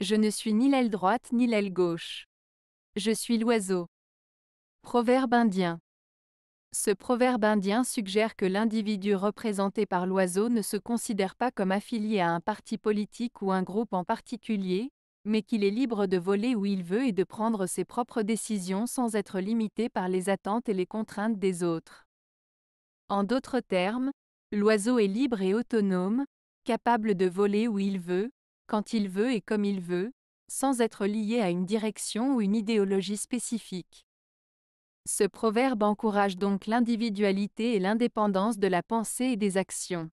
Je ne suis ni l'aile droite ni l'aile gauche. Je suis l'oiseau. Proverbe indien. Ce proverbe indien suggère que l'individu représenté par l'oiseau ne se considère pas comme affilié à un parti politique ou un groupe en particulier, mais qu'il est libre de voler où il veut et de prendre ses propres décisions sans être limité par les attentes et les contraintes des autres. En d'autres termes, l'oiseau est libre et autonome, capable de voler où il veut, quand il veut et comme il veut, sans être lié à une direction ou une idéologie spécifique. Ce proverbe encourage donc l'individualité et l'indépendance de la pensée et des actions.